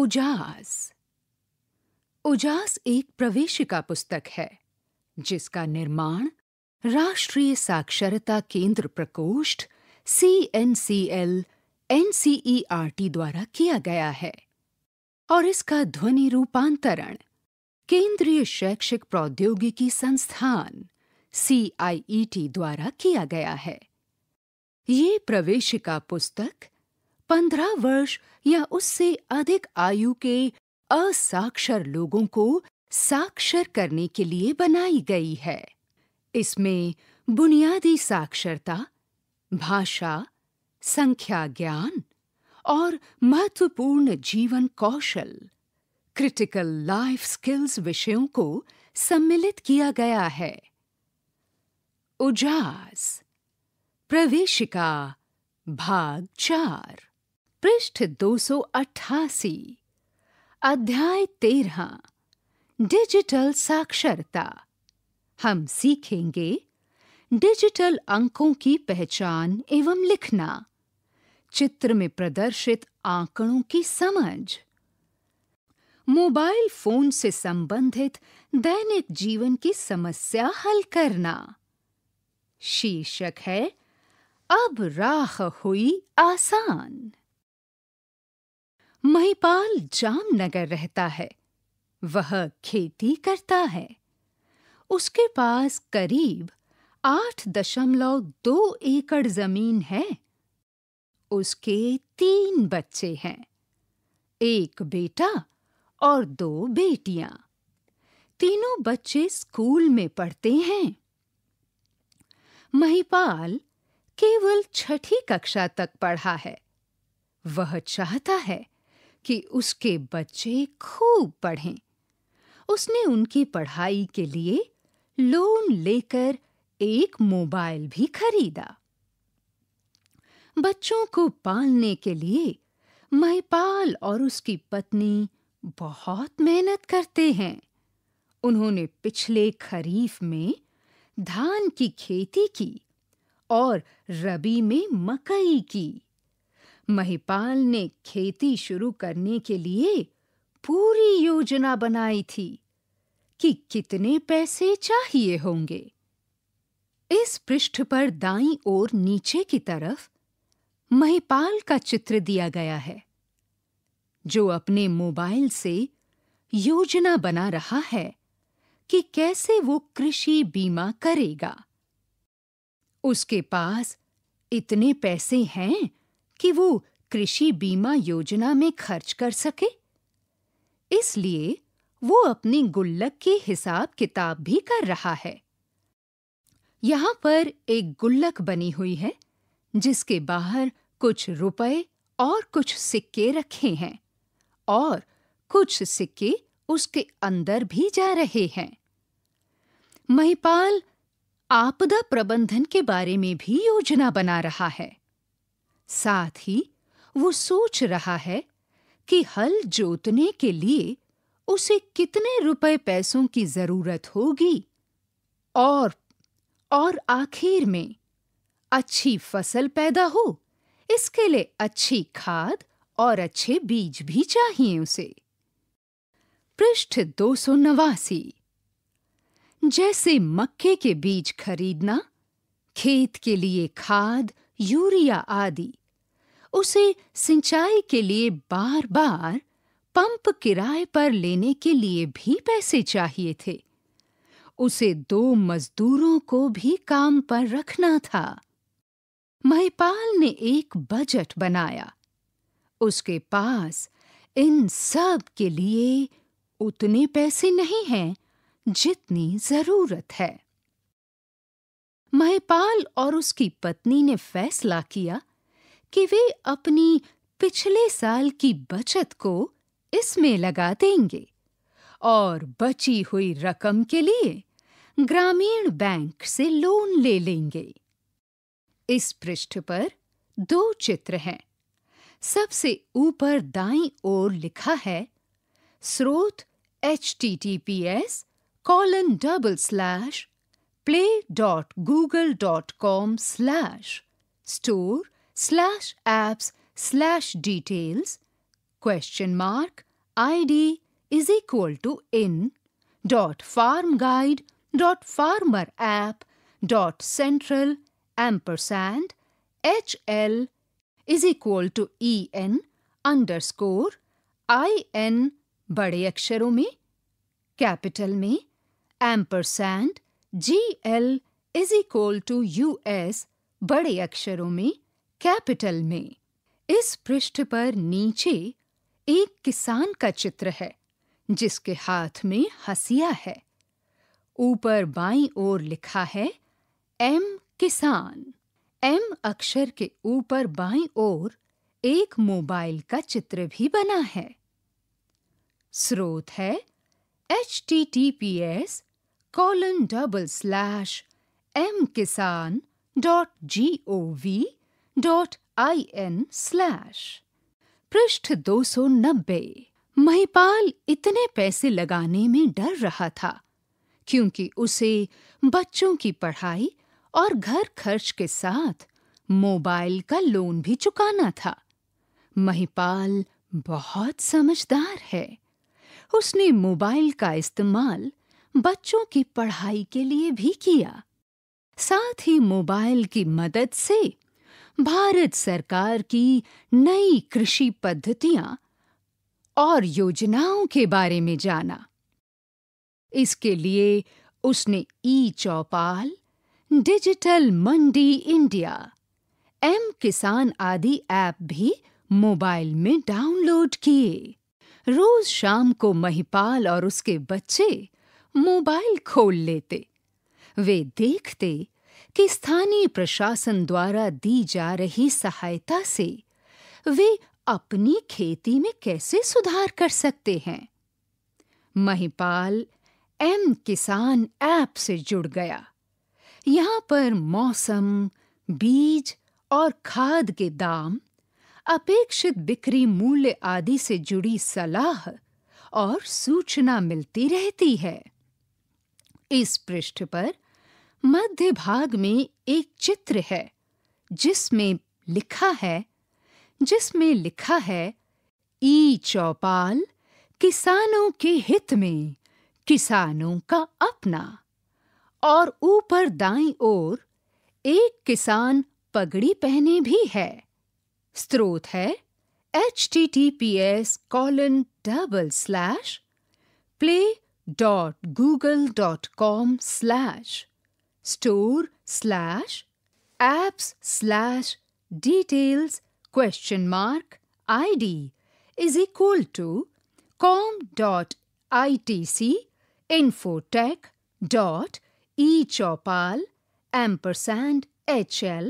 उजास उजास एक प्रवेशिका पुस्तक है जिसका निर्माण राष्ट्रीय साक्षरता केंद्र प्रकोष्ठ C N C L N C E R T द्वारा किया गया है और इसका ध्वनि रूपांतरण केंद्रीय शैक्षिक प्रौद्योगिकी संस्थान सी आई ई टी द्वारा किया गया है ये प्रवेशिका पुस्तक पंद्रह वर्ष या उससे अधिक आयु के असाक्षर लोगों को साक्षर करने के लिए बनाई गई है इसमें बुनियादी साक्षरता भाषा संख्या ज्ञान और महत्वपूर्ण जीवन कौशल क्रिटिकल लाइफ स्किल्स विषयों को सम्मिलित किया गया है उजास प्रवेशिका भाग चार पृष्ठ दो अध्याय तेरह डिजिटल साक्षरता हम सीखेंगे डिजिटल अंकों की पहचान एवं लिखना चित्र में प्रदर्शित आंकड़ों की समझ मोबाइल फोन से संबंधित दैनिक जीवन की समस्या हल करना शीर्षक है अब राह हुई आसान महिपाल जामनगर रहता है वह खेती करता है उसके पास करीब आठ दशमलव दो एकड़ जमीन है उसके तीन बच्चे हैं एक बेटा और दो बेटियां तीनों बच्चे स्कूल में पढ़ते हैं महिपाल केवल छठी कक्षा तक पढ़ा है वह चाहता है कि उसके बच्चे खूब पढ़ें उसने उनकी पढ़ाई के लिए लोन लेकर एक मोबाइल भी खरीदा बच्चों को पालने के लिए महपाल और उसकी पत्नी बहुत मेहनत करते हैं उन्होंने पिछले खरीफ में धान की खेती की और रबी में मकई की महिपाल ने खेती शुरू करने के लिए पूरी योजना बनाई थी कि कितने पैसे चाहिए होंगे इस पृष्ठ पर दाई ओर नीचे की तरफ महिपाल का चित्र दिया गया है जो अपने मोबाइल से योजना बना रहा है कि कैसे वो कृषि बीमा करेगा उसके पास इतने पैसे हैं कि वो कृषि बीमा योजना में खर्च कर सके इसलिए वो अपनी गुल्लक के हिसाब किताब भी कर रहा है यहाँ पर एक गुल्लक बनी हुई है जिसके बाहर कुछ रुपए और कुछ सिक्के रखे हैं और कुछ सिक्के उसके अंदर भी जा रहे हैं महिपाल आपदा प्रबंधन के बारे में भी योजना बना रहा है साथ ही वो सोच रहा है कि हल जोतने के लिए उसे कितने रुपए पैसों की जरूरत होगी और और आखिर में अच्छी फसल पैदा हो इसके लिए अच्छी खाद और अच्छे बीज भी चाहिए उसे पृष्ठ दो सौ नवासी जैसे मक्के के बीज खरीदना खेत के लिए खाद यूरिया आदि उसे सिंचाई के लिए बार-बार पंप किराए पर लेने के लिए भी पैसे चाहिए थे उसे दो मजदूरों को भी काम पर रखना था महिपाल ने एक बजट बनाया उसके पास इन सब के लिए उतने पैसे नहीं हैं जितनी जरूरत है महपाल और उसकी पत्नी ने फैसला किया कि वे अपनी पिछले साल की बचत को इसमें लगा देंगे और बची हुई रकम के लिए ग्रामीण बैंक से लोन ले लेंगे इस पृष्ठ पर दो चित्र हैं सबसे ऊपर दाई ओर लिखा है स्रोत https T T P S colon double slash play.google.com slash store slash apps slash details question mark id is equal to in dot farm guide dot farmer app dot central ampersand hl is equal to en underscore in बड़े अक्षरों में capital में ampersand G L is equal to U S बड़े अक्षरों में capital में इस पृष्ठ पर नीचे एक किसान का चित्र है जिसके हाथ में हसिया है ऊपर बाई ओर लिखा है एम किसान एम अक्षर के ऊपर बाई ओर एक मोबाइल का चित्र भी बना है स्रोत है H T T P S colon double slash mkisan dot gov dot in slash पृष्ठ 290 महिपाल इतने पैसे लगाने में डर रहा था क्योंकि उसे बच्चों की पढ़ाई और घर खर्च के साथ मोबाइल का लोन भी चुकाना था महिपाल बहुत समझदार है उसने मोबाइल का इस्तेमाल बच्चों की पढ़ाई के लिए भी किया साथ ही मोबाइल की मदद से भारत सरकार की नई कृषि पद्धतियां और योजनाओं के बारे में जाना इसके लिए उसने e Choupal digital Mandi India M Kisan आदि ऐप भी मोबाइल में डाउनलोड किए रोज शाम को महिपाल और उसके बच्चे मोबाइल खोल लेते वे देखते कि स्थानीय प्रशासन द्वारा दी जा रही सहायता से वे अपनी खेती में कैसे सुधार कर सकते हैं महिपाल एम किसान ऐप से जुड़ गया यहाँ पर मौसम बीज और खाद के दाम अपेक्षित बिक्री मूल्य आदि से जुड़ी सलाह और सूचना मिलती रहती है इस पृष्ठ पर मध्य भाग में एक चित्र है जिसमें लिखा है जिसमें लिखा है ई चौपाल किसानों के हित में किसानों का अपना और ऊपर दाईं ओर एक किसान पगड़ी पहने भी है स्रोत है https colon double P S colon double slash play dot google dot com slash store slash apps slash details question mark id is equal to com dot itc infotech dot echopal ampersand hl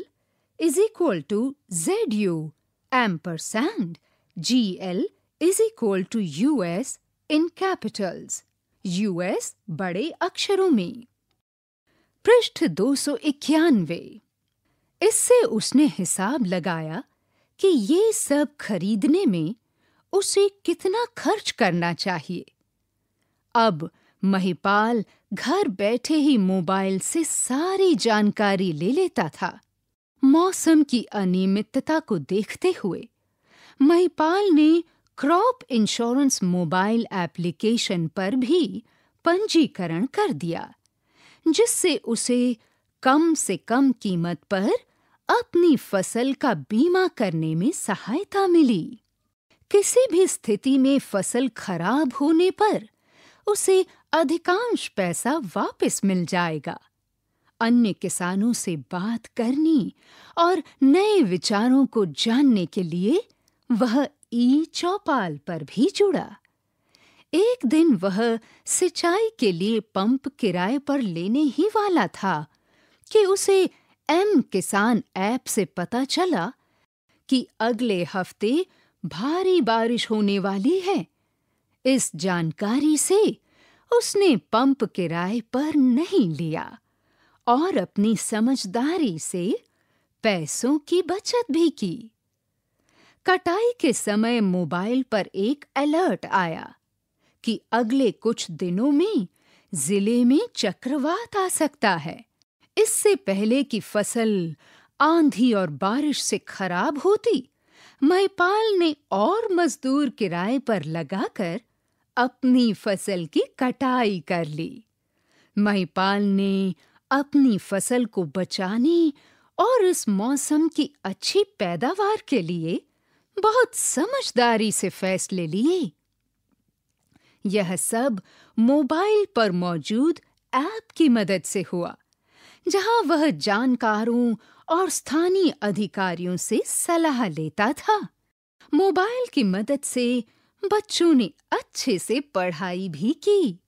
is equal to ZU ampersand GL is equal to US in capitals. US बड़े अक्षरों में पृष्ठ दो सौ इक्यानवे इससे उसने हिसाब लगाया कि ये सब खरीदने में उसे कितना खर्च करना चाहिए अब महिपाल घर बैठे ही मोबाइल से सारी जानकारी ले लेता था मौसम की अनियमितता को देखते हुए महिपाल ने क्रॉप इंश्योरेंस मोबाइल एप्लीकेशन पर भी पंजीकरण कर दिया जिससे उसे कम से कम कीमत पर अपनी फसल का बीमा करने में सहायता मिली किसी भी स्थिति में फसल खराब होने पर उसे अधिकांश पैसा वापस मिल जाएगा अन्य किसानों से बात करनी और नए विचारों को जानने के लिए वह ई चौपाल पर भी जुड़ा एक दिन वह सिंचाई के लिए पंप किराए पर लेने ही वाला था कि उसे एम किसान ऐप से पता चला कि अगले हफ्ते भारी बारिश होने वाली है इस जानकारी से उसने पंप किराए पर नहीं लिया और अपनी समझदारी से पैसों की बचत भी की कटाई के समय मोबाइल पर एक अलर्ट आया कि अगले कुछ दिनों में जिले में चक्रवात आ सकता है इससे पहले कि फसल आंधी और बारिश से खराब होती महपाल ने और मजदूर किराए पर लगाकर अपनी फसल की कटाई कर ली महिपाल ने अपनी फसल को बचाने और इस मौसम की अच्छी पैदावार के लिए बहुत समझदारी से फैसले लिए यह सब मोबाइल पर मौजूद ऐप की मदद से हुआ जहां वह जानकारों और स्थानीय अधिकारियों से सलाह लेता था मोबाइल की मदद से बच्चों ने अच्छे से पढ़ाई भी की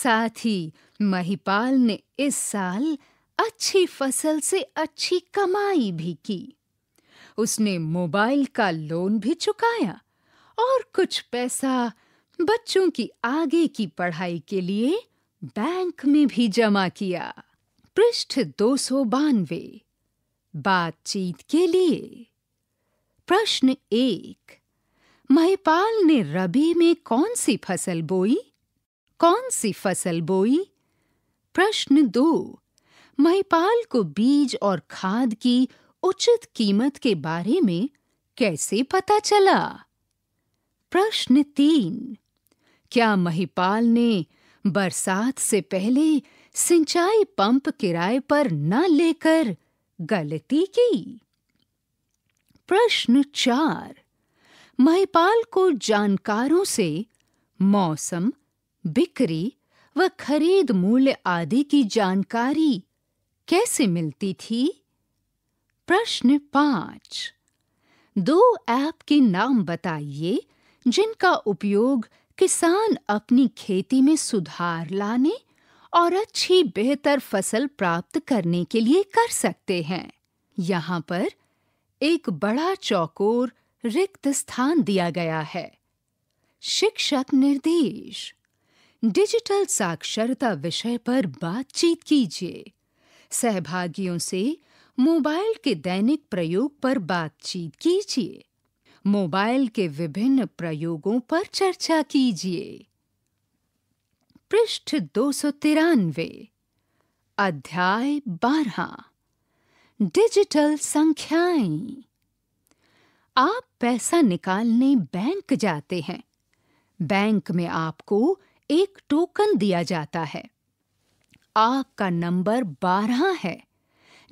साथ ही महिपाल ने इस साल अच्छी फसल से अच्छी कमाई भी की उसने मोबाइल का लोन भी चुकाया और कुछ पैसा बच्चों की आगे की पढ़ाई के लिए बैंक में भी जमा किया पृष्ठ दो सौ बानवे बातचीत के लिए प्रश्न एक महिपाल ने रबी में कौन सी फसल बोई कौन सी फसल बोई प्रश्न दो महिपाल को बीज और खाद की उचित कीमत के बारे में कैसे पता चला प्रश्न तीन क्या महिपाल ने बरसात से पहले सिंचाई पंप किराए पर न लेकर गलती की प्रश्न चार महिपाल को जानकारों से मौसम बिक्री व खरीद मूल्य आदि की जानकारी कैसे मिलती थी प्रश्न पांच दो ऐप के नाम बताइए जिनका उपयोग किसान अपनी खेती में सुधार लाने और अच्छी बेहतर फसल प्राप्त करने के लिए कर सकते हैं यहाँ पर एक बड़ा चौकोर रिक्त स्थान दिया गया है शिक्षक निर्देश डिजिटल साक्षरता विषय पर बातचीत कीजिए सहभागियों से मोबाइल के दैनिक प्रयोग पर बातचीत कीजिए मोबाइल के विभिन्न प्रयोगों पर चर्चा कीजिए पृष्ठ दो सौ तिरानवे अध्याय बारह डिजिटल संख्याएं आप पैसा निकालने बैंक जाते हैं बैंक में आपको एक टोकन दिया जाता है आपका नंबर बारह है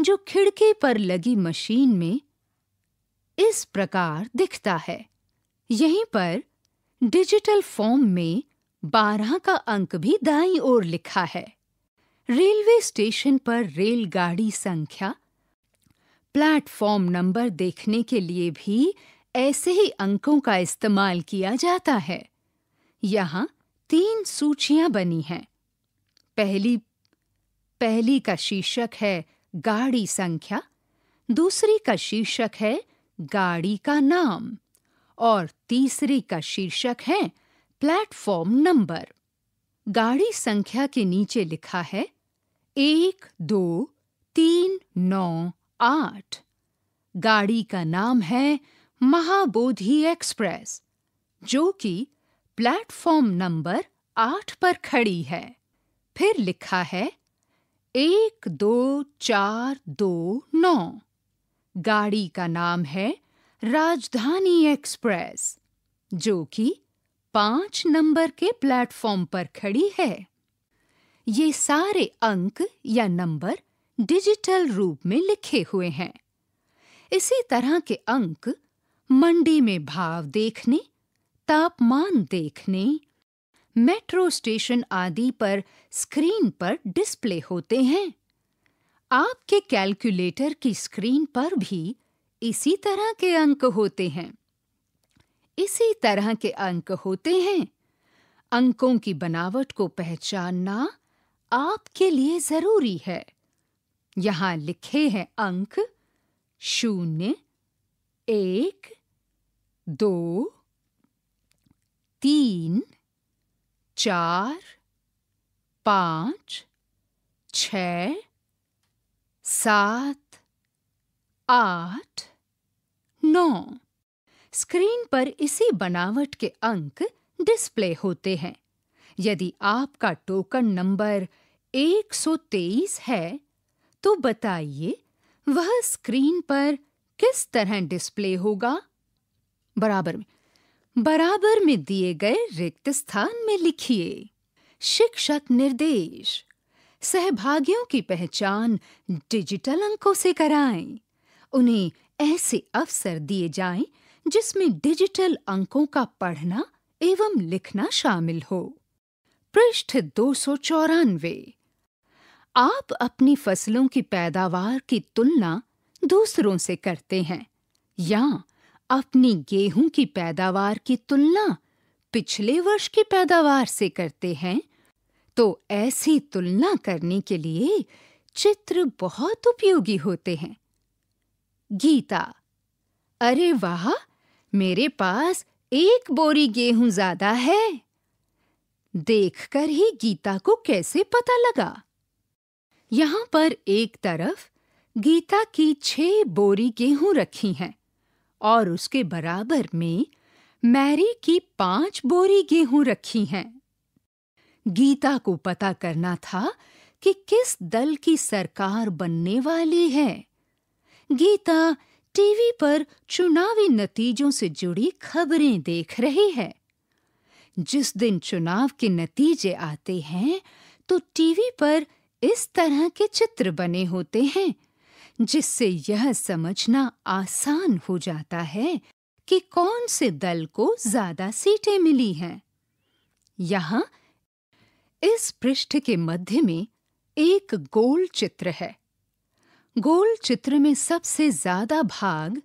जो खिड़की पर लगी मशीन में इस प्रकार दिखता है यहीं पर डिजिटल फॉर्म में 12 का अंक भी दाई ओर लिखा है रेलवे स्टेशन पर रेलगाड़ी संख्या प्लेटफॉर्म नंबर देखने के लिए भी ऐसे ही अंकों का इस्तेमाल किया जाता है यहाँ तीन सूचियां बनी हैं पहली पहली का शीर्षक है गाड़ी संख्या दूसरी का शीर्षक है गाड़ी का नाम और तीसरी का शीर्षक है प्लेटफॉर्म नंबर गाड़ी संख्या के नीचे लिखा है एक दो तीन नौ आठ गाड़ी का नाम है महाबोधि एक्सप्रेस जो कि प्लेटफॉर्म नंबर आठ पर खड़ी है फिर लिखा है एक दो चार दो नौ गाड़ी का नाम है राजधानी एक्सप्रेस जो कि पांच नंबर के प्लेटफॉर्म पर खड़ी है ये सारे अंक या नंबर डिजिटल रूप में लिखे हुए हैं इसी तरह के अंक मंडी में भाव देखने तापमान देखने मेट्रो स्टेशन आदि पर स्क्रीन पर डिस्प्ले होते हैं आपके कैलकुलेटर की स्क्रीन पर भी इसी तरह के अंक होते हैं इसी तरह के अंक होते हैं अंकों की बनावट को पहचानना आपके लिए जरूरी है यहां लिखे हैं अंक शून्य एक दो तीन चार पाँच छ सात आठ नौ स्क्रीन पर इसी बनावट के अंक डिस्प्ले होते हैं यदि आपका टोकन नंबर 123 है तो बताइए वह स्क्रीन पर किस तरह डिस्प्ले होगा बराबर में बराबर में दिए गए रिक्त स्थान में लिखिए शिक्षक निर्देश सहभागियों की पहचान डिजिटल अंकों से कराएं उन्हें ऐसे अवसर दिए जाएं जिसमें डिजिटल अंकों का पढ़ना एवं लिखना शामिल हो पृष्ठ दो आप अपनी फसलों की पैदावार की तुलना दूसरों से करते हैं या अपनी गेहूं की पैदावार की तुलना पिछले वर्ष की पैदावार से करते हैं तो ऐसी तुलना करने के लिए चित्र बहुत उपयोगी होते हैं गीता अरे वाह मेरे पास एक बोरी गेहूं ज्यादा है देखकर ही गीता को कैसे पता लगा यहां पर एक तरफ गीता की छह बोरी गेहूं रखी हैं और उसके बराबर में मैरी की पांच बोरी गेहूं रखी हैं गीता को पता करना था कि किस दल की सरकार बनने वाली है गीता टीवी पर चुनावी नतीजों से जुड़ी खबरें देख रही है जिस दिन चुनाव के नतीजे आते हैं तो टीवी पर इस तरह के चित्र बने होते हैं जिससे यह समझना आसान हो जाता है कि कौन से दल को ज्यादा सीटें मिली हैं यहाँ इस पृष्ठ के मध्य में एक गोल चित्र है गोल चित्र में सबसे ज्यादा भाग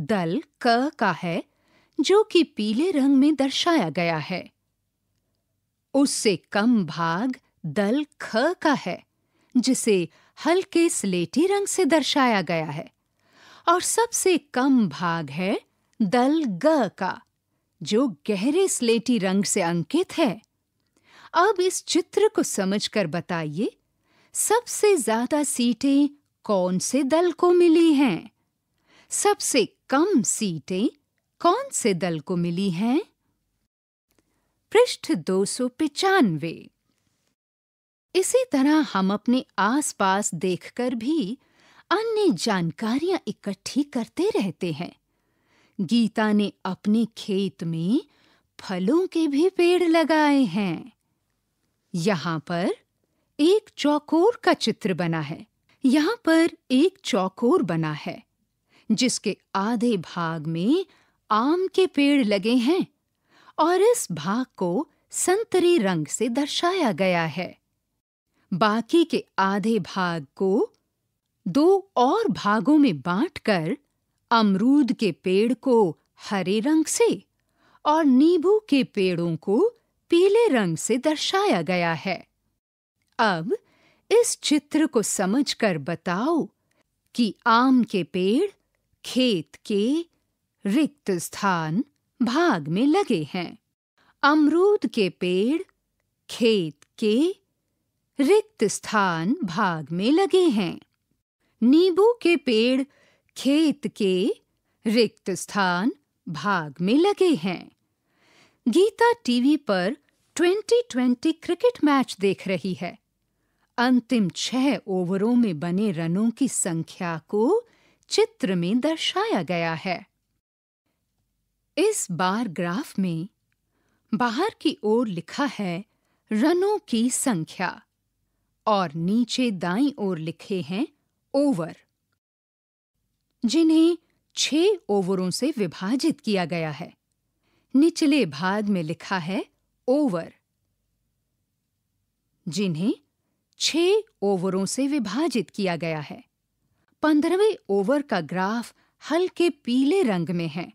दल क का है जो कि पीले रंग में दर्शाया गया है उससे कम भाग दल ख का है जिसे हल्के स्लेटी रंग से दर्शाया गया है और सबसे कम भाग है दल ग का जो गहरे स्लेटी रंग से अंकित है अब इस चित्र को समझकर बताइए सबसे ज्यादा सीटें कौन से दल को मिली हैं सबसे कम सीटें कौन से दल को मिली हैं पृष्ठ दो सौ पिचानवे इसी तरह हम अपने आसपास देखकर भी अन्य जानकारियां इकट्ठी करते रहते हैं गीता ने अपने खेत में फलों के भी पेड़ लगाए हैं यहाँ पर एक चौकोर का चित्र बना है यहाँ पर एक चौकोर बना है जिसके आधे भाग में आम के पेड़ लगे हैं और इस भाग को संतरी रंग से दर्शाया गया है बाकी के आधे भाग को दो और भागों में बांटकर अमरूद के पेड़ को हरे रंग से और नींबू के पेड़ों को पीले रंग से दर्शाया गया है अब इस चित्र को समझकर बताओ कि आम के पेड़ खेत के रिक्त स्थान भाग में लगे हैं अमरूद के पेड़ खेत के रिक्त स्थान भाग में लगे हैं नींबू के पेड़ खेत के रिक्त स्थान भाग में लगे हैं गीता टीवी पर 2020 क्रिकेट मैच देख रही है अंतिम छह ओवरों में बने रनों की संख्या को चित्र में दर्शाया गया है इस बार ग्राफ में बाहर की ओर लिखा है रनों की संख्या और नीचे दाई ओर लिखे हैं ओवर जिन्हें छह ओवरों से विभाजित किया गया है निचले भाग में लिखा है ओवर जिन्हें छह ओवरों से विभाजित किया गया है पंद्रहवें ओवर का ग्राफ हल्के पीले रंग में है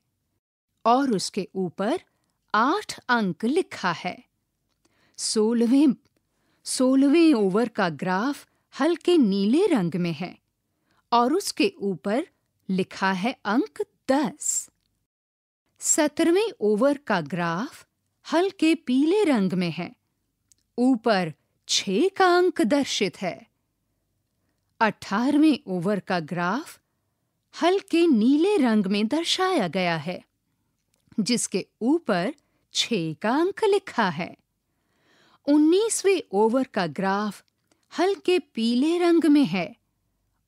और उसके ऊपर आठ अंक लिखा है सोलहवें सोलहवें ओवर का ग्राफ हल्के नीले रंग में है और उसके ऊपर लिखा है अंक दस सत्रहवें ओवर का ग्राफ हल्के पीले रंग में है ऊपर छ का अंक दर्शित है अठारहवें ओवर का ग्राफ हल्के नीले रंग में दर्शाया गया है जिसके ऊपर छ का अंक लिखा है उन्नीसवे ओवर का ग्राफ हल्के पीले रंग में है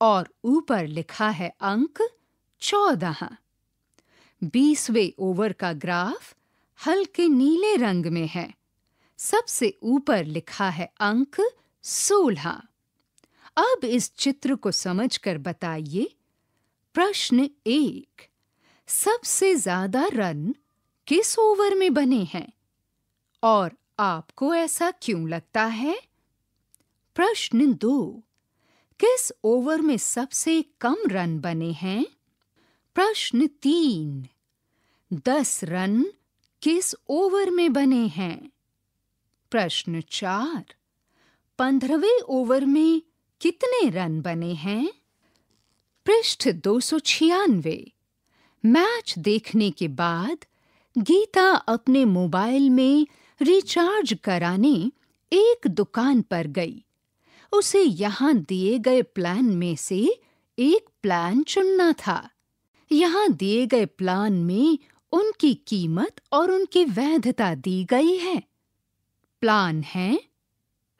और ऊपर लिखा है अंक चौदह बीसवें ओवर का ग्राफ हल्के नीले रंग में है सबसे ऊपर लिखा है अंक सोलह अब इस चित्र को समझकर बताइए प्रश्न एक सबसे ज्यादा रन किस ओवर में बने हैं और आपको ऐसा क्यों लगता है प्रश्न दो किस ओवर में सबसे कम रन बने हैं प्रश्न तीन दस रन किस ओवर में बने हैं प्रश्न चार पंद्रहवें ओवर में कितने रन बने हैं पृष्ठ दो सौ छियानवे मैच देखने के बाद गीता अपने मोबाइल में रिचार्ज कराने एक दुकान पर गई उसे यहाँ दिए गए प्लान में से एक प्लान चुनना था यहाँ दिए गए प्लान में उनकी कीमत और उनकी वैधता दी गई है प्लान है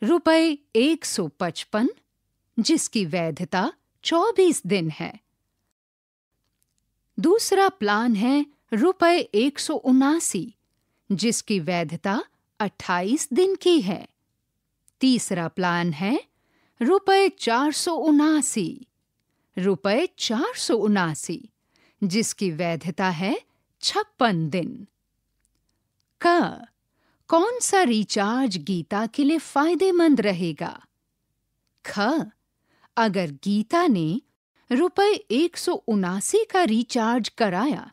रुपये एक सौ पचपन जिसकी वैधता चौबीस दिन है दूसरा प्लान है रुपये एक सौ उनासी जिसकी वैधता अट्ठाईस दिन की है तीसरा प्लान है रुपये चार सौ उनासी रुपये चार सौ उनासी जिसकी वैधता है छप्पन दिन क कौन सा रिचार्ज गीता के लिए फायदेमंद रहेगा ख अगर गीता ने रुपये एक सौ उनासी का रिचार्ज कराया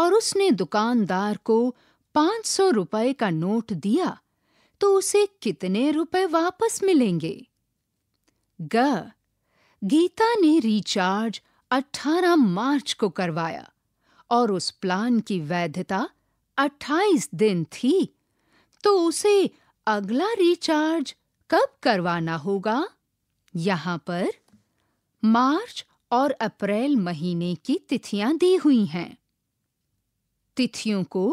और उसने दुकानदार को पांच सौ रुपए का नोट दिया तो उसे कितने रुपए वापस मिलेंगे ग गीता ने रिचार्ज 18 मार्च को करवाया और उस प्लान की वैधता 28 दिन थी तो उसे अगला रिचार्ज कब करवाना होगा यहां पर मार्च और अप्रैल महीने की तिथियां दी हुई हैं तिथियों को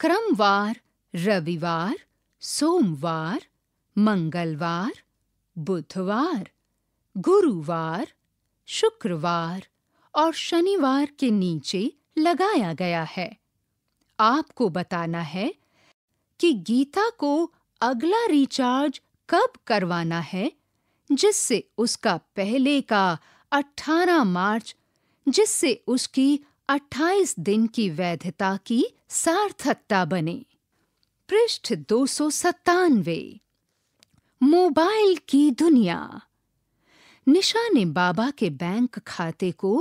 क्रमवार रविवार सोमवार मंगलवार बुधवार गुरुवार शुक्रवार और शनिवार के नीचे लगाया गया है आपको बताना है कि गीता को अगला रिचार्ज कब करवाना है जिससे उसका पहले का 18 मार्च जिससे उसकी 28 दिन की वैधता की सार्थकता बने पृष्ठ दो सौ सत्तानवे मोबाइल की दुनिया निशा ने बाबा के बैंक खाते को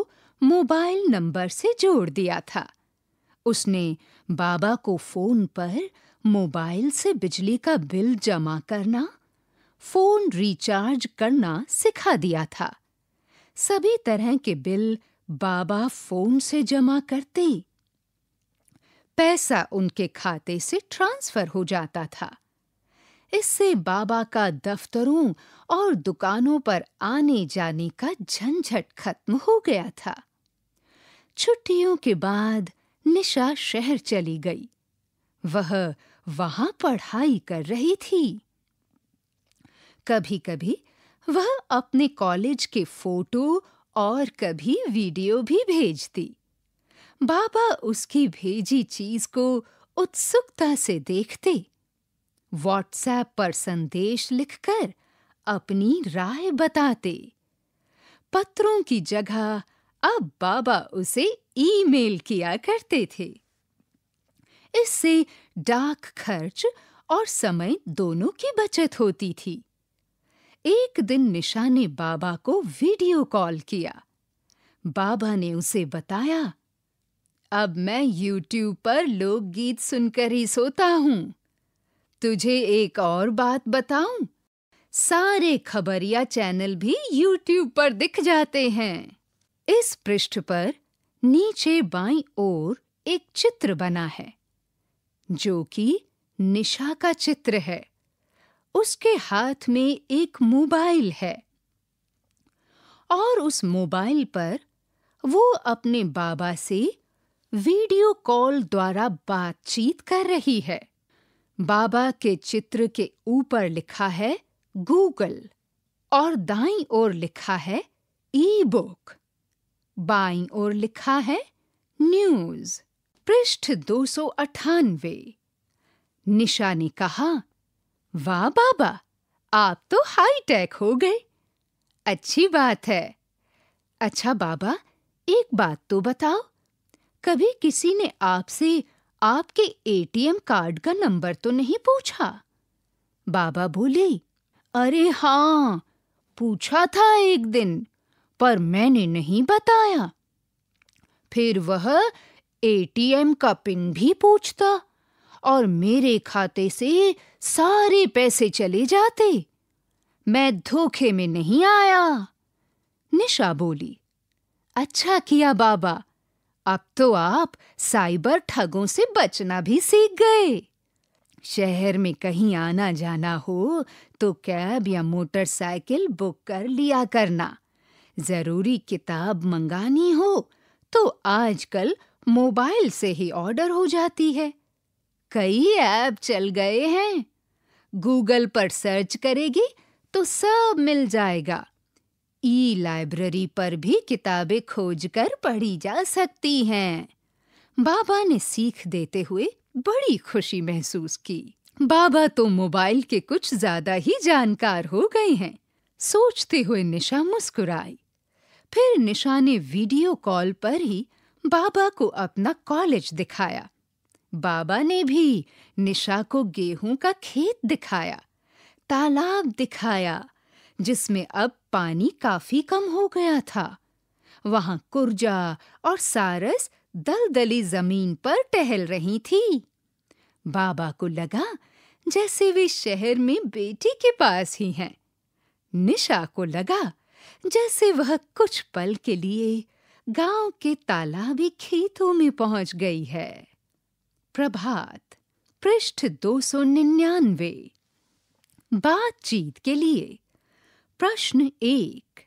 मोबाइल नंबर से जोड़ दिया था उसने बाबा को फोन पर मोबाइल से बिजली का बिल जमा करना फोन रिचार्ज करना सिखा दिया था सभी तरह के बिल बाबा फोन से जमा करते पैसा उनके खाते से ट्रांसफर हो जाता था इससे बाबा का दफ्तरों और दुकानों पर आने जाने का झंझट खत्म हो गया था छुट्टियों के बाद निशा शहर चली गई वह वहां पढ़ाई कर रही थी कभी-कभी वह अपने कॉलेज के फोटो और कभी वीडियो भी भेजती बाबा उसकी भेजी चीज को उत्सुकता से देखते व्हाट्सएप पर संदेश लिखकर अपनी राय बताते पत्रों की जगह अब बाबा उसे ईमेल किया करते थे इससे डाक खर्च और समय दोनों की बचत होती थी एक दिन निशा ने बाबा को वीडियो कॉल किया बाबा ने उसे बताया अब मैं यूट्यूब पर लोकगीत सुनकर ही सोता हूँ तुझे एक और बात बताऊं? सारे खबरिया चैनल भी यूट्यूब पर दिख जाते हैं इस पृष्ठ पर नीचे बाई ओर एक चित्र बना है जो कि निशा का चित्र है उसके हाथ में एक मोबाइल है और उस मोबाइल पर वो अपने बाबा से वीडियो कॉल द्वारा बातचीत कर रही है बाबा के चित्र के ऊपर लिखा है गूगल और दाई ओर लिखा है ई बुक बाई ओर लिखा है न्यूज पृष्ठ दो सौ अठानवे निशा ने कहा वाह बाबा आप तो हाईटेक हो गए अच्छी बात है अच्छा बाबा एक बात तो बताओ कभी किसी ने आपसे आपके एटीएम कार्ड का नंबर तो नहीं पूछा बाबा बोले अरे हाँ पूछा था एक दिन पर मैंने नहीं बताया फिर वह एटीएम का पिन भी पूछता और मेरे खाते से सारे पैसे चले जाते मैं धोखे में नहीं आया निशा बोली अच्छा किया बाबा अब तो आप साइबर ठगों से बचना भी सीख गए शहर में कहीं आना जाना हो तो कैब या मोटरसाइकिल बुक कर लिया करना जरूरी किताब मंगानी हो तो आजकल मोबाइल से ही ऑर्डर हो जाती है कई ऐप चल गए हैं गूगल पर सर्च करेगी तो सब मिल जाएगा ई लाइब्रेरी पर भी किताबें खोजकर पढ़ी जा सकती हैं बाबा ने सीख देते हुए बड़ी खुशी महसूस की बाबा तो मोबाइल के कुछ ज्यादा ही जानकार हो गए हैं सोचते हुए निशा मुस्कुराई फिर निशा ने वीडियो कॉल पर ही बाबा को अपना कॉलेज दिखाया बाबा ने भी निशा को गेहूं का खेत दिखाया तालाब दिखाया जिसमें अब पानी काफी कम हो गया था वहां कुर्जा और सारस दलदली जमीन पर टहल रही थी बाबा को लगा जैसे वे शहर में बेटी के पास ही हैं निशा को लगा जैसे वह कुछ पल के लिए गांव के तालाबी खेतों में पहुंच गई है प्रभात पृष्ठ 299 बातचीत के लिए प्रश्न एक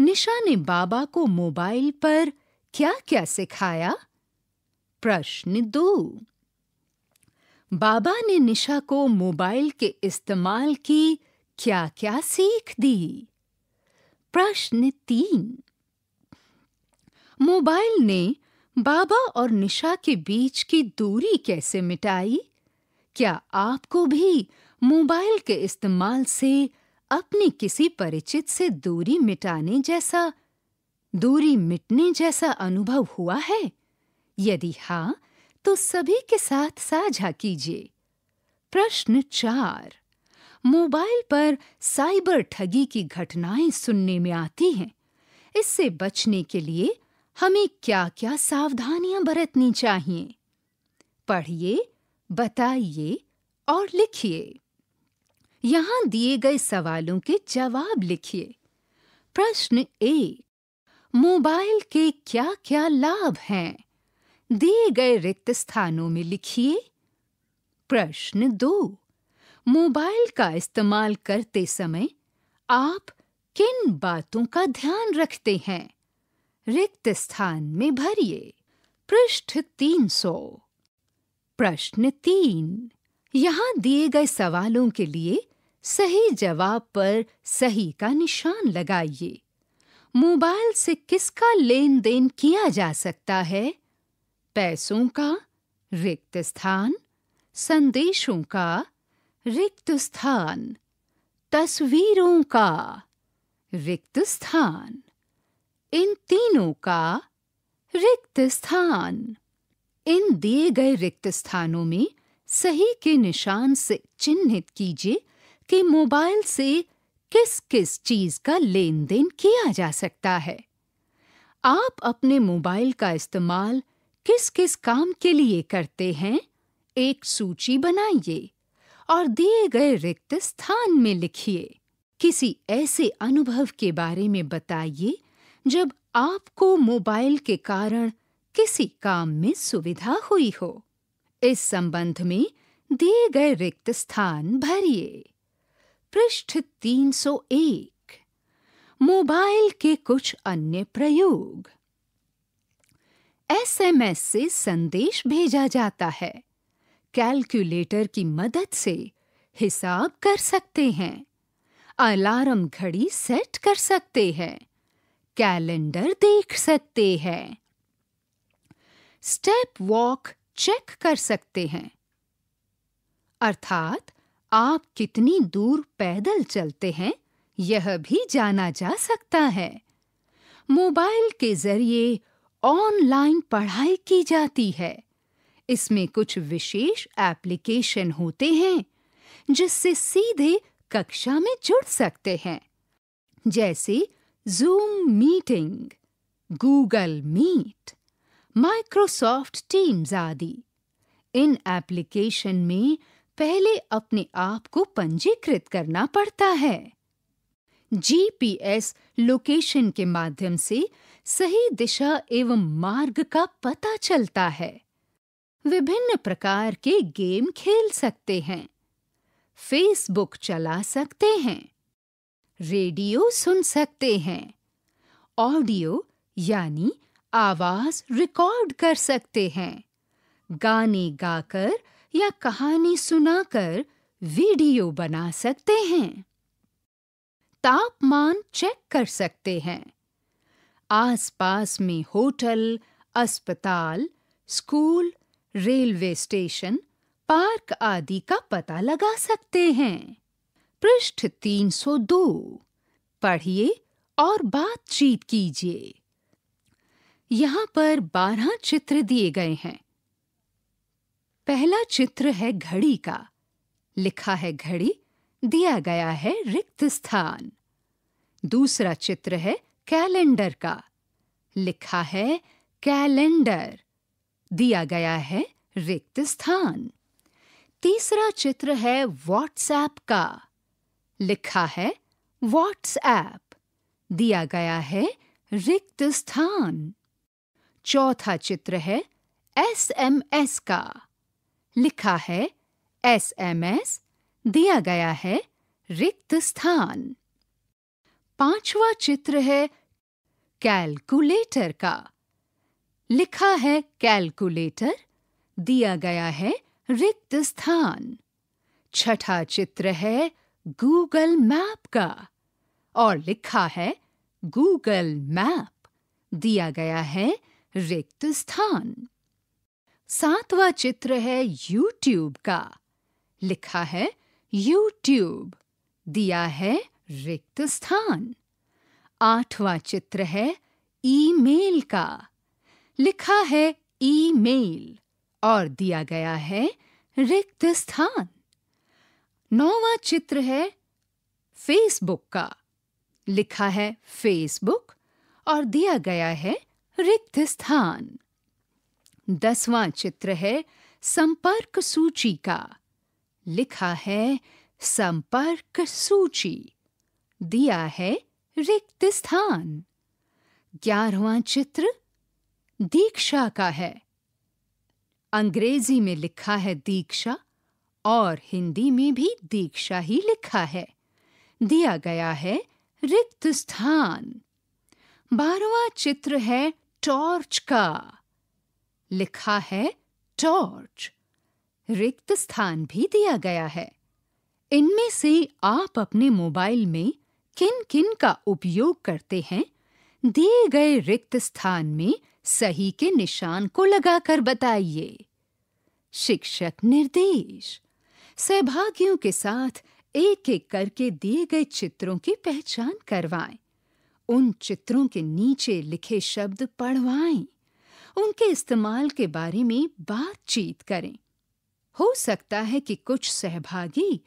निशा ने बाबा को मोबाइल पर क्या क्या सिखाया प्रश्न दो बाबा ने निशा को मोबाइल के इस्तेमाल की क्या क्या सीख दी प्रश्न तीन मोबाइल ने बाबा और निशा के बीच की दूरी कैसे मिटाई क्या आपको भी मोबाइल के इस्तेमाल से अपने किसी परिचित से दूरी मिटाने जैसा दूरी मिटने जैसा अनुभव हुआ है यदि हाँ तो सभी के साथ साझा कीजिए प्रश्न चार मोबाइल पर साइबर ठगी की घटनाएं सुनने में आती हैं इससे बचने के लिए हमें क्या-क्या सावधानियां बरतनी चाहिए पढ़िए बताइए और लिखिए यहाँ दिए गए सवालों के जवाब लिखिए प्रश्न ए मोबाइल के क्या क्या लाभ हैं दिए गए रिक्त स्थानों में लिखिए प्रश्न दो मोबाइल का इस्तेमाल करते समय आप किन बातों का ध्यान रखते हैं रिक्त स्थान में भरिए पृष्ठ 300 प्रश्न तीन यहाँ दिए गए सवालों के लिए सही जवाब पर सही का निशान लगाइए मोबाइल से किसका लेन देन किया जा सकता है पैसों का रिक्त स्थान संदेशों का रिक्त स्थान तस्वीरों का रिक्त स्थान इन तीनों का रिक्त स्थान इन दिए गए रिक्त स्थानों में सही के निशान से चिन्हित कीजिए कि मोबाइल से किस किस चीज का लेन देन किया जा सकता है आप अपने मोबाइल का इस्तेमाल किस किस काम के लिए करते हैं एक सूची बनाइए और दिए गए रिक्त स्थान में लिखिए किसी ऐसे अनुभव के बारे में बताइए जब आपको मोबाइल के कारण किसी काम में सुविधा हुई हो इस संबंध में दिए गए रिक्त स्थान भरिए पृष्ठ 301 मोबाइल के कुछ अन्य प्रयोग एसएमएस से संदेश भेजा जाता है कैलकुलेटर की मदद से हिसाब कर सकते हैं अलार्म घड़ी सेट कर सकते हैं कैलेंडर देख सकते हैं स्टेप वॉक चेक कर सकते हैं अर्थात आप कितनी दूर पैदल चलते हैं यह भी जाना जा सकता है मोबाइल के जरिए ऑनलाइन पढ़ाई की जाती है इसमें कुछ विशेष एप्लीकेशन होते हैं जिससे सीधे कक्षा में जुड़ सकते हैं जैसे zoom meeting Google meet Microsoft teams आदि इन एप्लीकेशन में पहले अपने आप को पंजीकृत करना पड़ता है जीपीएस लोकेशन के माध्यम से सही दिशा एवं मार्ग का पता चलता है विभिन्न प्रकार के गेम खेल सकते हैं फेसबुक चला सकते हैं रेडियो सुन सकते हैं ऑडियो यानी आवाज रिकॉर्ड कर सकते हैं गाने गाकर या कहानी सुनाकर वीडियो बना सकते हैं तापमान चेक कर सकते हैं आसपास में होटल अस्पताल स्कूल रेलवे स्टेशन पार्क आदि का पता लगा सकते हैं पृष्ठ 302 पढ़िए और बातचीत कीजिए यहाँ पर 12 चित्र दिए गए हैं पहला चित्र है घड़ी का लिखा है घड़ी दिया गया है रिक्त स्थान दूसरा चित्र है कैलेंडर का लिखा है कैलेंडर दिया गया है रिक्त स्थान तीसरा चित्र है व्हाट्सएप का लिखा है व्हाट्सएप दिया गया है रिक्त स्थान चौथा चित्र है एसएमएस का लिखा है एसएमएस दिया गया है रिक्त स्थान पांचवा चित्र है कैलकुलेटर का लिखा है कैलकुलेटर दिया गया है रिक्त स्थान छठा चित्र है गूगल मैप का और लिखा है गूगल मैप दिया गया है रिक्त स्थान सातवां चित्र है यूट्यूब का लिखा है यूट्यूब दिया है रिक्त स्थान आठवां चित्र है ईमेल का लिखा है ईमेल और दिया गया है रिक्त स्थान नौवां चित्र है फेसबुक का लिखा है फेसबुक और दिया गया है रिक्त स्थान दसवां चित्र है संपर्क सूची का लिखा है संपर्क सूची दिया है रिक्त स्थान ग्यारहवां चित्र दीक्षा का है अंग्रेजी में लिखा है दीक्षा और हिंदी में भी दीक्षा ही लिखा है दिया गया है रिक्त स्थान बारहवां चित्र है टॉर्च का लिखा है टॉर्च रिक्त स्थान भी दिया गया है इनमें से आप अपने मोबाइल में किन-किन का उपयोग करते हैं दिए गए रिक्त स्थान में सही के निशान को लगाकर बताइए शिक्षक निर्देश सहभागियों के साथ एक-एक करके दिए गए चित्रों की पहचान करवाएं उन चित्रों के नीचे लिखे शब्द पढ़वाएं उनके इस्तेमाल के बारे में बातचीत करें हो सकता है कि कुछ सहभागी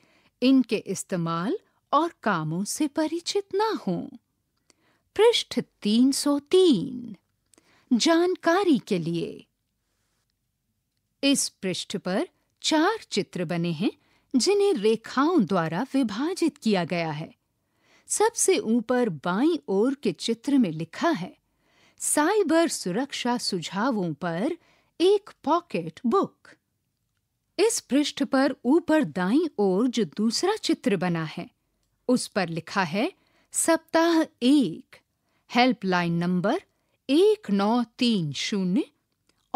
इनके इस्तेमाल और कामों से परिचित ना हों पृष्ठ 303 जानकारी के लिए इस पृष्ठ पर चार चित्र बने हैं जिन्हें रेखाओं द्वारा विभाजित किया गया है सबसे ऊपर बाईं ओर के चित्र में लिखा है साइबर सुरक्षा सुझावों पर एक पॉकेट बुक इस पृष्ठ पर ऊपर दाईं ओर जो दूसरा चित्र बना है उस पर लिखा है सप्ताह एक हेल्पलाइन नंबर एक नौ तीन शून्य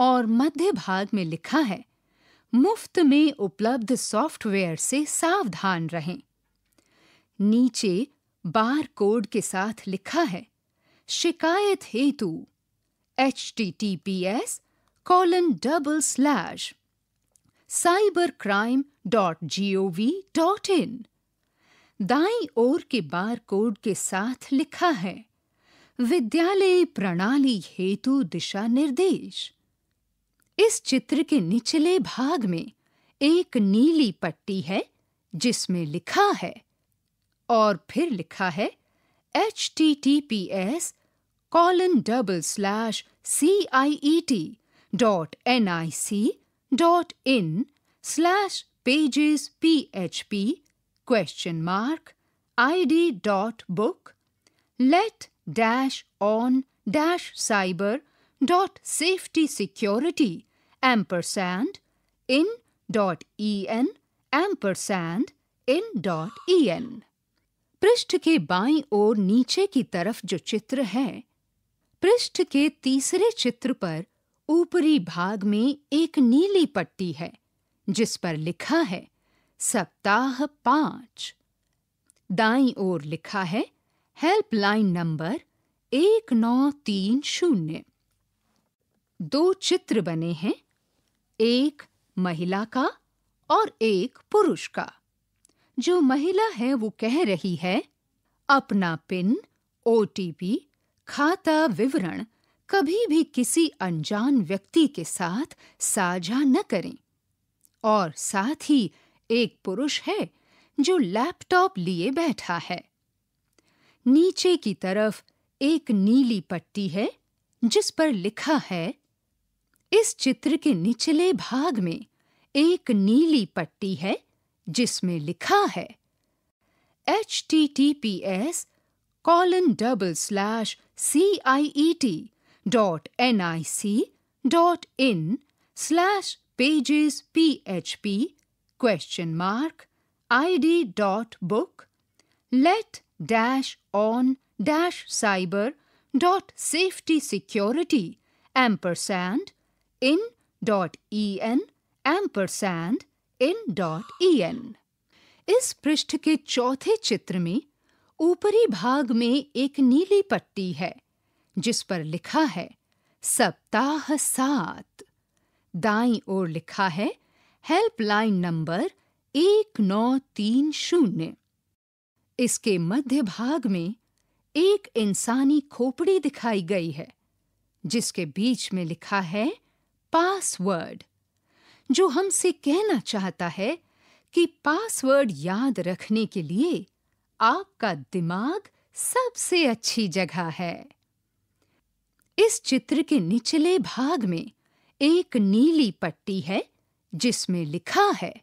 और मध्य भाग में लिखा है मुफ्त में उपलब्ध सॉफ्टवेयर से सावधान रहें नीचे बार कोड के साथ लिखा है शिकायत हेतु H T T P S colon double slash cyber crime dot G O V dot in दाई ओर के बार कोड के साथ लिखा है विद्यालय प्रणाली हेतु दिशा निर्देश इस चित्र के निचले भाग में एक नीली पट्टी है जिसमें लिखा है और फिर लिखा है H T T P S colon double slash c-i-e-t dot n-i-c dot in slash pages PHP question mark ID dot book let dash on dash cyber dot safety security ampersand in dot en ampersand in dot E N पृष्ठ के बाईं ओर नीचे की तरफ जो चित्र है पृष्ठ के तीसरे चित्र पर ऊपरी भाग में एक नीली पट्टी है जिस पर लिखा है सप्ताह पांच दाई ओर लिखा है हेल्पलाइन नंबर एक नौ तीन शून्य दो चित्र बने हैं एक महिला का और एक पुरुष का जो महिला है वो कह रही है अपना पिन ओटीपी खाता विवरण कभी भी किसी अनजान व्यक्ति के साथ साझा न करें और साथ ही एक पुरुष है जो लैपटॉप लिए बैठा है नीचे की तरफ एक नीली पट्टी है जिस पर लिखा है इस चित्र के निचले भाग में एक नीली पट्टी है जिसमें लिखा है https T T P S colon double slash CIET dot nic dot in slash pages php question mark id dot book let dash on dash cyber dot safety security ampersand in dot en ampersand in dot en इस पृष्ठ के चौथे चित्र में ऊपरी भाग में एक नीली पट्टी है जिस पर लिखा है सप्ताह सात दाई ओर लिखा है हेल्पलाइन नंबर एक नौ तीन शून्य इसके मध्य भाग में एक इंसानी खोपड़ी दिखाई गई है जिसके बीच में लिखा है पासवर्ड जो हमसे कहना चाहता है कि पासवर्ड याद रखने के लिए आपका दिमाग सबसे अच्छी जगह है इस चित्र के निचले भाग में एक नीली पट्टी है जिसमें लिखा है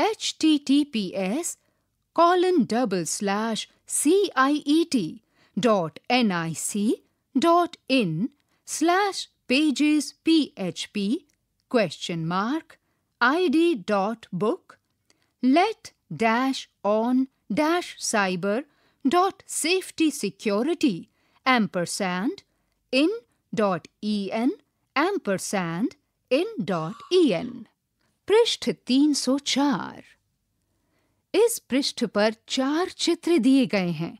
H T T P S colon double slash C I E T dot N I C dot in slash pages P H P question mark I D dot booklet dash on dash cyber dot safety security ampersand in dot en ampersand in dot en पृष्ठ 304 इस पृष्ठ पर चार चित्र दिए गए हैं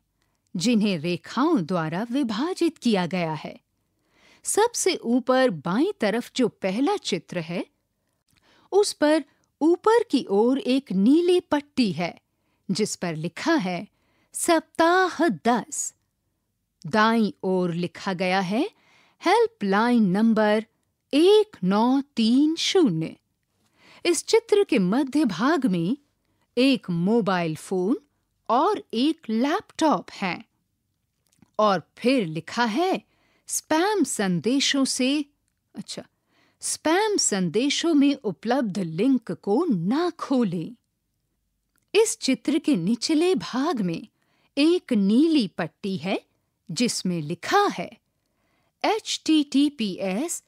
जिन्हें रेखाओं द्वारा विभाजित किया गया है सबसे ऊपर बाईं तरफ जो पहला चित्र है उस पर ऊपर की ओर एक नीली पट्टी है जिस पर लिखा है सप्ताह दस दाई ओर लिखा गया है हेल्पलाइन नंबर एक नौ तीन शून्य इस चित्र के मध्य भाग में एक मोबाइल फोन और एक लैपटॉप है और फिर लिखा है स्पैम संदेशों से अच्छा स्पैम संदेशों में उपलब्ध लिंक को ना खोलें इस चित्र के निचले भाग में एक नीली पट्टी है जिसमें लिखा है H T T P S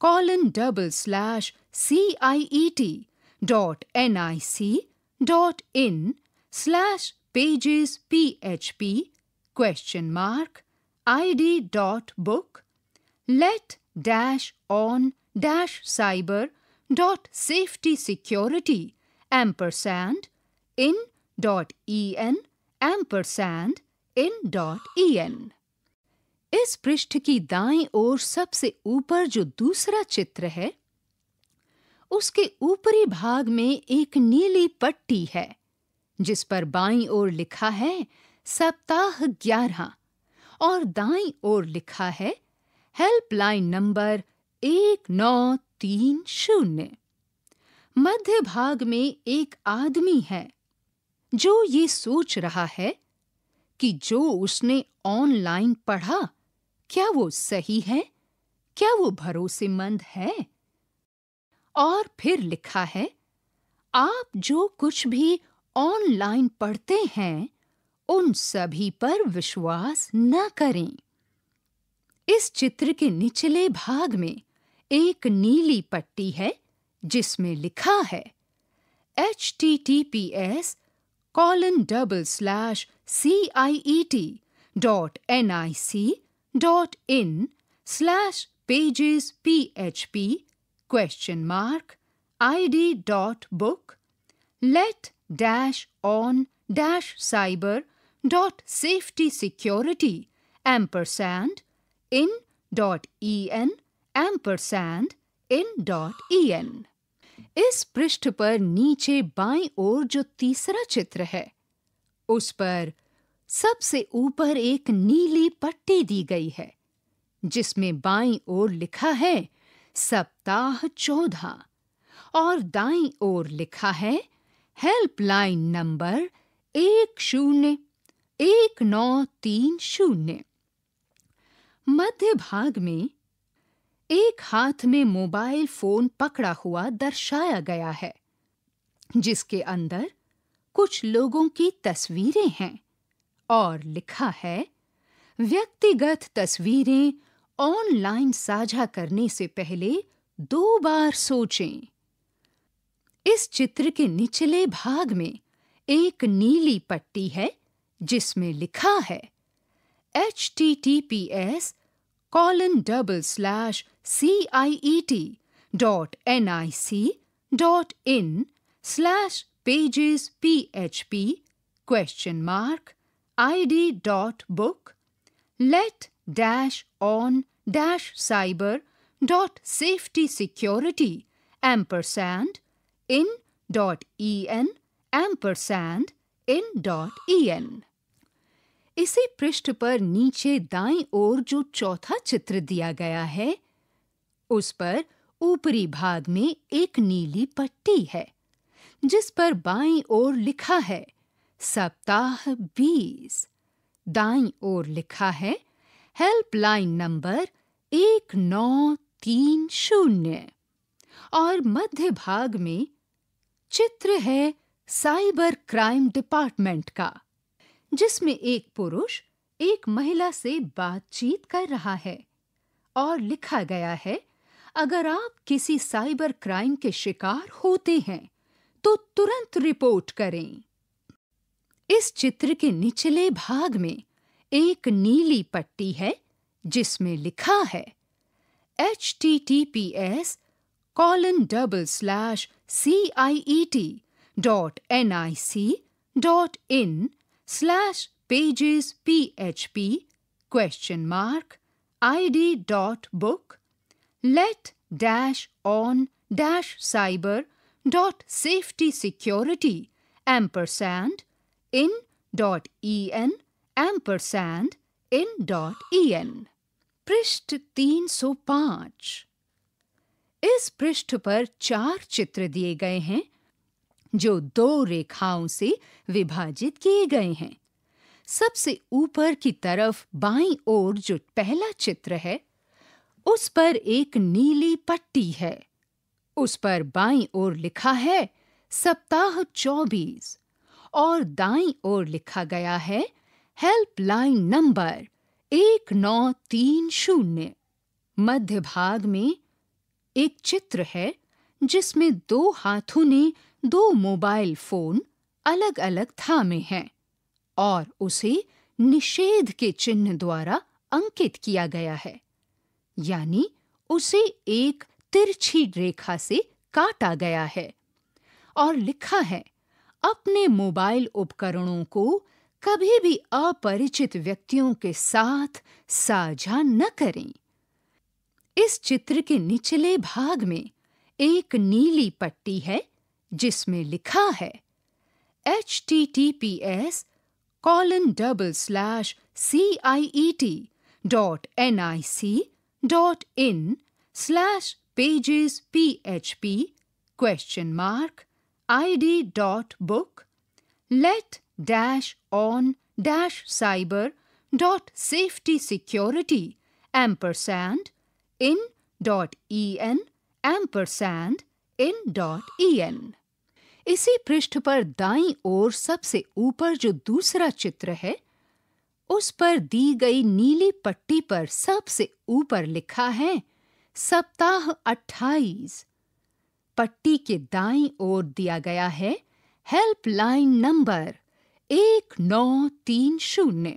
colon double slash C I E T dot N I C dot in slash pages P H P question mark I D dot booklet dash on dash cyber dot safety security ampersand dot en in dot E N इस पृष्ठ की दाएं ओर सबसे ऊपर जो दूसरा चित्र है उसके ऊपरी भाग में एक नीली पट्टी है जिस पर बाईं ओर लिखा है सप्ताह ग्यारह और दाईं ओर लिखा है हेल्पलाइन नंबर एक नौ तीन शून्य मध्य भाग में एक आदमी है जो ये सोच रहा है कि जो उसने ऑनलाइन पढ़ा क्या वो सही है क्या वो भरोसेमंद है और फिर लिखा है आप जो कुछ भी ऑनलाइन पढ़ते हैं उन सभी पर विश्वास न करें इस चित्र के निचले भाग में एक नीली पट्टी है जिसमें लिखा है H T T P S colon double slash CIET dot NIC dot in slash pages PHP question mark ID dot book let dash on dash cyber dot safety security ampersand in dot en ampersand in dot en. इस पृष्ठ पर नीचे बाईं ओर जो तीसरा चित्र है उस पर सबसे ऊपर एक नीली पट्टी दी गई है जिसमें बाईं ओर लिखा है सप्ताह चौदह और दाईं ओर लिखा है हेल्पलाइन नंबर एक शून्य एक नौ तीन शून्य मध्य भाग में एक हाथ में मोबाइल फोन पकड़ा हुआ दर्शाया गया है जिसके अंदर कुछ लोगों की तस्वीरें हैं और लिखा है व्यक्तिगत तस्वीरें ऑनलाइन साझा करने से पहले दो बार सोचें इस चित्र के निचले भाग में एक नीली पट्टी है जिसमें लिखा है H T T P S colon double slash CIET dot NIC dot in slash pages PHP question mark ID dot book let dash on dash cyber dot safety security ampersand in dot en ampersand in dot en इसी पृष्ठ पर नीचे दाईं ओर जो चौथा चित्र दिया गया है उस पर ऊपरी भाग में एक नीली पट्टी है जिस पर बाईं ओर लिखा है सप्ताह बीस दाईं ओर लिखा है हेल्पलाइन नंबर एक नौ तीन शून्य और मध्य भाग में चित्र है साइबर क्राइम डिपार्टमेंट का जिसमें एक पुरुष एक महिला से बातचीत कर रहा है और लिखा गया है अगर आप किसी साइबर क्राइम के शिकार होते हैं तो तुरंत रिपोर्ट करें इस चित्र के निचले भाग में एक नीली पट्टी है जिसमें लिखा है H T T P S colon double slash C I E T dot N I C dot in slash pages php question mark id dot book let dash on dash cyber dot safety security ampersand in dot en ampersand in dot en पृष्ठ 305 इस पृष्ठ पर चार चित्र दिए गए हैं जो दो रेखाओं से विभाजित किए गए हैं सबसे ऊपर की तरफ बाईं ओर जो पहला चित्र है उस पर एक नीली पट्टी है उस पर बाईं ओर लिखा है सप्ताह 24 और दाईं ओर लिखा गया है हेल्पलाइन नंबर एक नौ तीन शून्य मध्य भाग में एक चित्र है जिसमें दो हाथों ने दो मोबाइल फोन अलग अलग थामे हैं और उसे निषेध के चिन्ह द्वारा अंकित किया गया है यानी उसे एक तिरछी रेखा से काटा गया है और लिखा है अपने मोबाइल उपकरणों को कभी भी अपरिचित व्यक्तियों के साथ साझा न करें इस चित्र के निचले भाग में एक नीली पट्टी है जिसमें लिखा है H T T P S colon double slash C I E T dot N I C dot in slash pages php question mark id dot book let dash on dash cyber dot safety security ampersand in dot en ampersand in dot en इसी पृष्ठ पर दाई ओर सबसे ऊपर जो दूसरा चित्र है उस पर दी गई नीली पट्टी पर सबसे ऊपर लिखा है सप्ताह अट्ठाईस पट्टी के दाई ओर दिया गया है हेल्पलाइन नंबर एक नौ तीन शून्य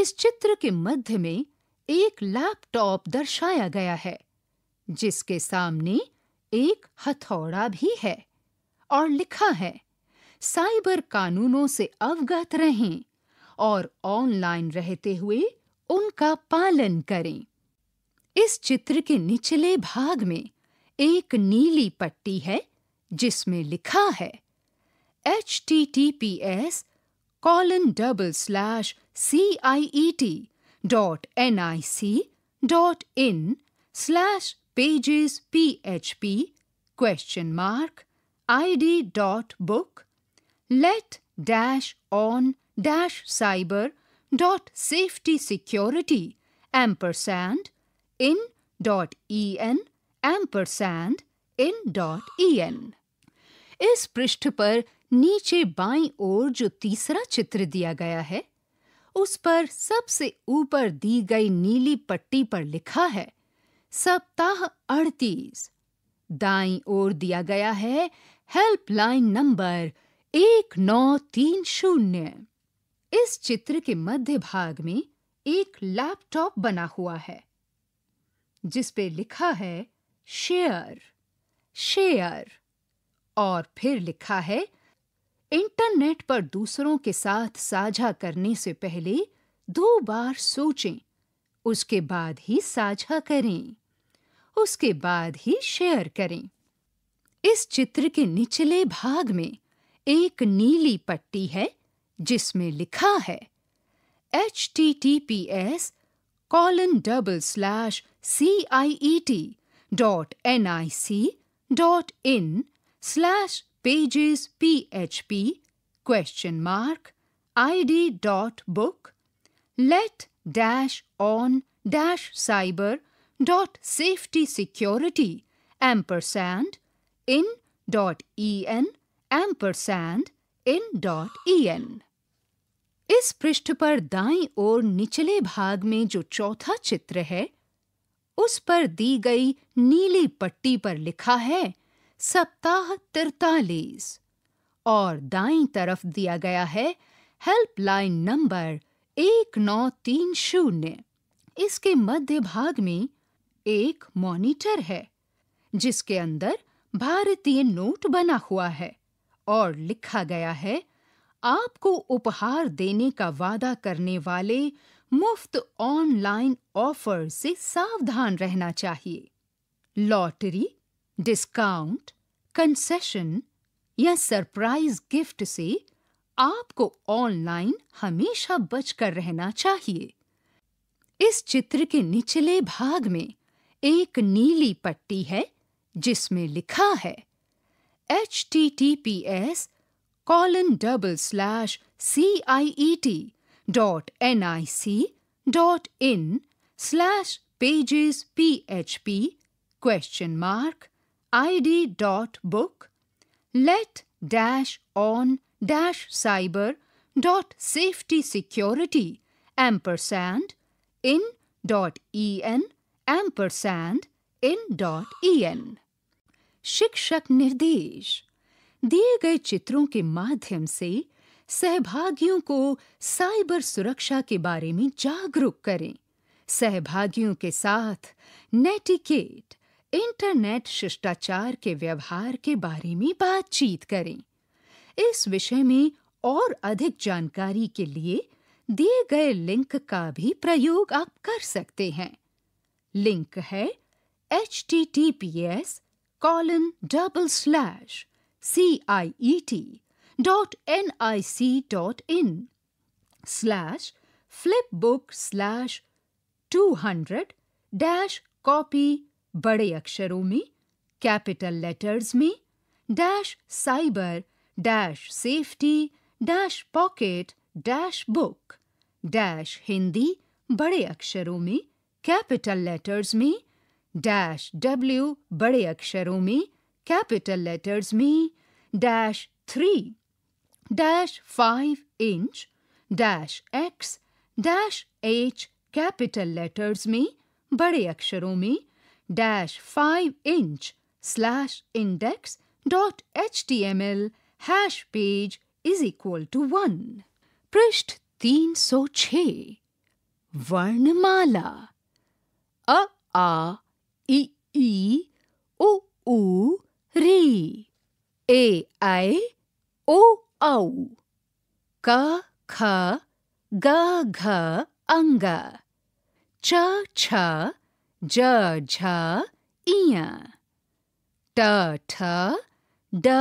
इस चित्र के मध्य में एक लैपटॉप दर्शाया गया है जिसके सामने एक हथौड़ा भी है और लिखा है साइबर कानूनों से अवगत रहें और ऑनलाइन रहते हुए उनका पालन करें इस चित्र के निचले भाग में एक नीली पट्टी है जिसमें लिखा है H T T P S colon double slash C I E T dot N I C dot in slash pages P H P question mark id dot book let dash on dash cyber dot safety security ampersand in dot en ampersand in dot en इस पृष्ठ पर नीचे बाईं ओर जो तीसरा चित्र दिया गया है उस पर सबसे ऊपर दी गई नीली पट्टी पर लिखा है सप्ताह अड़तीस दाई ओर दिया गया है हेल्पलाइन नंबर एक नौ तीन शून्य इस चित्र के मध्य भाग में एक लैपटॉप बना हुआ है जिस पे लिखा है शेयर शेयर और फिर लिखा है इंटरनेट पर दूसरों के साथ साझा करने से पहले दो बार सोचें उसके बाद ही साझा करें उसके बाद ही शेयर करें इस चित्र के निचले भाग में एक नीली पट्टी है जिसमें लिखा है H T T P S colon double slash C I E T dot N I C dot in slash pages P H P question mark I D dot booklet dash on dash cyber dot safety security ampersand in dot en ampersand in dot en इस पृष्ठ पर दाई ओर निचले भाग में जो चौथा चित्र है उस पर दी गई नीली पट्टी पर लिखा है सप्ताह तिरतालीस और दाई तरफ दिया गया है हेल्पलाइन नंबर एक नौ तीन शून्य इसके मध्य भाग में एक मॉनिटर है जिसके अंदर भारतीय नोट बना हुआ है और लिखा गया है आपको उपहार देने का वादा करने वाले मुफ्त ऑनलाइन ऑफर से सावधान रहना चाहिए लॉटरी डिस्काउंट कंसेशन या सरप्राइज गिफ्ट से आपको ऑनलाइन हमेशा बचकर रहना चाहिए इस चित्र के निचले भाग में एक नीली पट्टी है जिसमें लिखा है H T T P S colon double slash C I E T dot N I C dot in slash pages P H P question mark I D dot booklet dash on dash cyber dot safety security ampersand in dot E N ampersand in dot E N शिक्षक निर्देश दिए गए चित्रों के माध्यम से सहभागियों को साइबर सुरक्षा के बारे में जागरूक करें सहभागियों के साथ नेटिकेट इंटरनेट शिष्टाचार के व्यवहार के बारे में बातचीत करें इस विषय में और अधिक जानकारी के लिए दिए गए लिंक का भी प्रयोग आप कर सकते हैं लिंक है H T T P S colon double slash C I E T dot N I C dot in slash flip book slash two hundred dash copy बड़े अक्षरों में कैपिटल लेटर्स में dash cyber dash safety dash pocket dash book dash Hindi बड़े अक्षरों में capital letters में dash W बड़े अक्षरों में कैपिटल लेटर्स में dash three dash five inch dash X dash H capital letters में बड़े अक्षरों में dash five inch slash index dot H T M L hash page is equal to one पृष्ठ तीन सौ छ वर्णमाला अ आ इ ई उ ऊ री ए ऐ ओ औ क ख ग घ अंग च छ ज झ इय ट ठ ड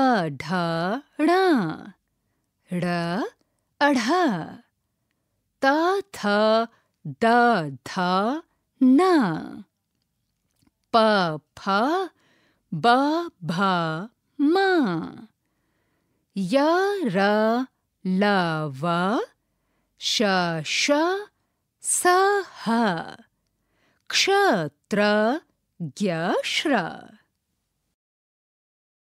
ढ ण ड अढ त थ द ध न प फ ब भ म य र ल व श श स ह क्षत्र ज्ञ श्र